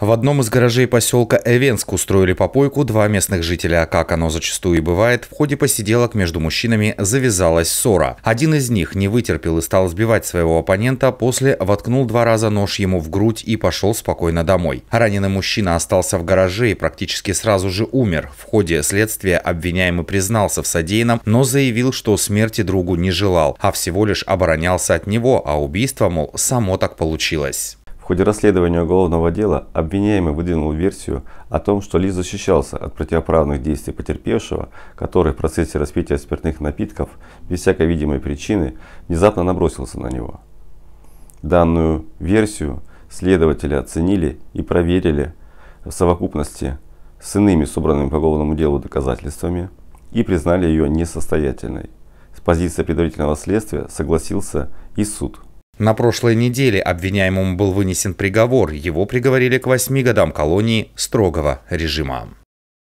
В одном из гаражей поселка Эвенск устроили попойку два местных жителя. Как оно зачастую и бывает, в ходе посиделок между мужчинами завязалась ссора. Один из них не вытерпел и стал сбивать своего оппонента, после воткнул два раза нож ему в грудь и пошел спокойно домой. Раненый мужчина остался в гараже и практически сразу же умер. В ходе следствия обвиняемый признался в содеянном, но заявил, что смерти другу не желал, а всего лишь оборонялся от него, а убийство, мол, само так получилось ходе расследования уголовного дела обвиняемый выдвинул версию о том, что Ли защищался от противоправных действий потерпевшего, который в процессе распития спиртных напитков без всякой видимой причины внезапно набросился на него. Данную версию следователи оценили и проверили в совокупности с иными собранными по уголовному делу доказательствами и признали ее несостоятельной. С позиции предварительного следствия согласился и суд. На прошлой неделе обвиняемому был вынесен приговор. Его приговорили к восьми годам колонии строгого режима.